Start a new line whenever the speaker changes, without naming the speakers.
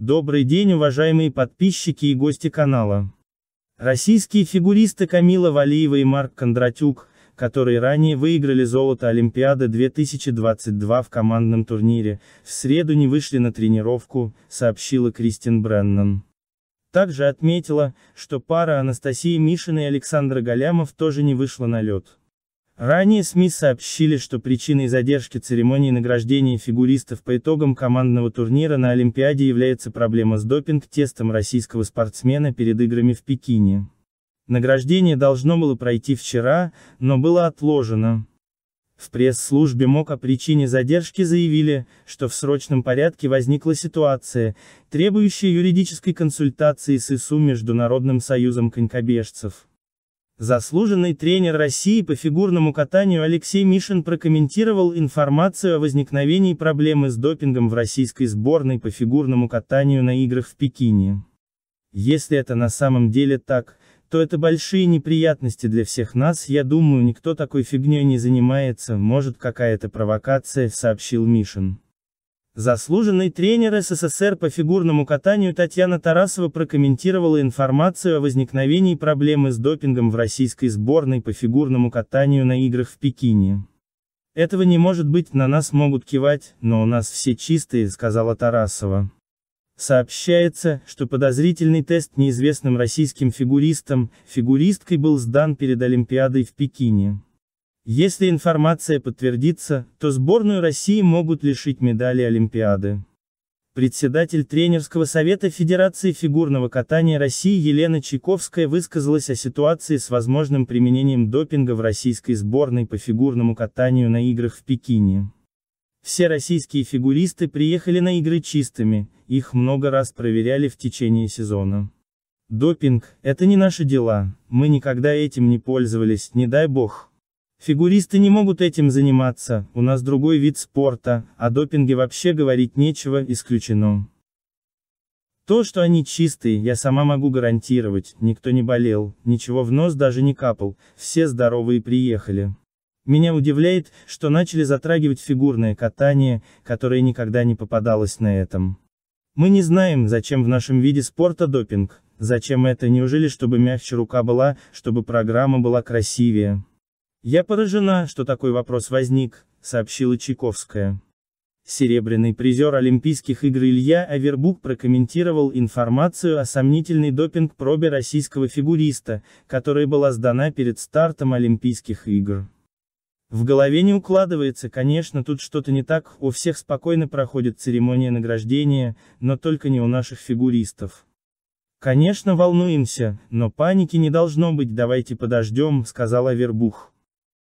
Добрый день, уважаемые подписчики и гости канала. Российские фигуристы Камила Валиева и Марк Кондратюк, которые ранее выиграли золото Олимпиады 2022 в командном турнире, в среду не вышли на тренировку, сообщила Кристин Бреннан. Также отметила, что пара Анастасии Мишина и Александра Галямов тоже не вышла на лед. Ранее СМИ сообщили, что причиной задержки церемонии награждения фигуристов по итогам командного турнира на Олимпиаде является проблема с допинг-тестом российского спортсмена перед играми в Пекине. Награждение должно было пройти вчера, но было отложено. В пресс-службе МОК о причине задержки заявили, что в срочном порядке возникла ситуация, требующая юридической консультации с ИСУ Международным союзом конькобежцев. Заслуженный тренер России по фигурному катанию Алексей Мишин прокомментировал информацию о возникновении проблемы с допингом в российской сборной по фигурному катанию на играх в Пекине. Если это на самом деле так, то это большие неприятности для всех нас, я думаю никто такой фигней не занимается, может какая-то провокация, сообщил Мишин. Заслуженный тренер СССР по фигурному катанию Татьяна Тарасова прокомментировала информацию о возникновении проблемы с допингом в российской сборной по фигурному катанию на играх в Пекине. «Этого не может быть, на нас могут кивать, но у нас все чистые», — сказала Тарасова. Сообщается, что подозрительный тест неизвестным российским фигуристам, фигуристкой был сдан перед Олимпиадой в Пекине. Если информация подтвердится, то сборную России могут лишить медали Олимпиады. Председатель тренерского совета Федерации фигурного катания России Елена Чайковская высказалась о ситуации с возможным применением допинга в российской сборной по фигурному катанию на играх в Пекине. Все российские фигуристы приехали на игры чистыми, их много раз проверяли в течение сезона. Допинг – это не наши дела, мы никогда этим не пользовались, не дай бог. Фигуристы не могут этим заниматься, у нас другой вид спорта, о допинге вообще говорить нечего, исключено. То, что они чистые, я сама могу гарантировать, никто не болел, ничего в нос даже не капал, все здоровые приехали. Меня удивляет, что начали затрагивать фигурное катание, которое никогда не попадалось на этом. Мы не знаем, зачем в нашем виде спорта допинг, зачем это, неужели чтобы мягче рука была, чтобы программа была красивее. «Я поражена, что такой вопрос возник», — сообщила Чайковская. Серебряный призер Олимпийских игр Илья Авербук прокомментировал информацию о сомнительной допинг-пробе российского фигуриста, которая была сдана перед стартом Олимпийских игр. В голове не укладывается, конечно, тут что-то не так, у всех спокойно проходит церемония награждения, но только не у наших фигуристов. Конечно, волнуемся, но паники не должно быть, давайте подождем, сказала Авербух.